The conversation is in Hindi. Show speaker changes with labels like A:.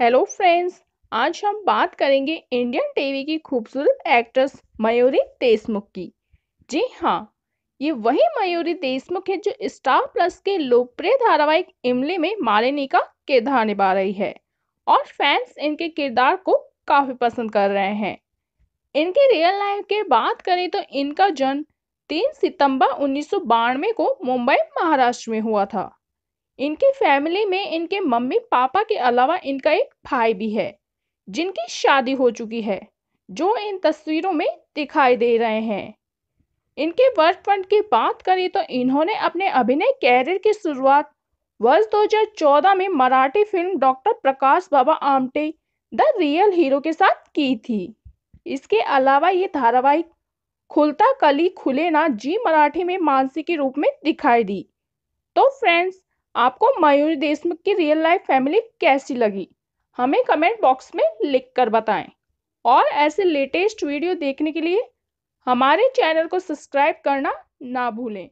A: हेलो फ्रेंड्स आज हम बात करेंगे इंडियन टीवी की खूबसूरत एक्ट्रेस मयूरी देशमुख की जी हाँ ये वही मयूरी देशमुख है जो स्टार प्लस के लोकप्रिय धारावाहिक इमली में मालिनी का किरदार निभा रही है और फैंस इनके किरदार को काफ़ी पसंद कर रहे हैं इनके रियल लाइफ के बात करें तो इनका जन्म तीन सितंबर उन्नीस को मुंबई महाराष्ट्र में हुआ था इनकी फैमिली में इनके मम्मी पापा के अलावा इनका एक भाई भी है जिनकी शादी हो चुकी है जो इन तस्वीरों में दिखाई दे रहे हैं इनके वर्क फंड की बात करें तो इन्होंने अपने अभिनय कैरियर की शुरुआत वर्ष 2014 में Marathi film doctor Prakash Baba Amte the real hero के साथ की थी इसके अलावा ये धारावाहिक खुलता कली खुले ना जी मराठी में मानसी के रूप में दिखाई दी तो फ्रेंड्स आपको मयूरी देशमुख की रियल लाइफ फैमिली कैसी लगी हमें कमेंट बॉक्स में लिख कर बताएं और ऐसे लेटेस्ट वीडियो देखने के लिए हमारे चैनल को सब्सक्राइब करना ना भूलें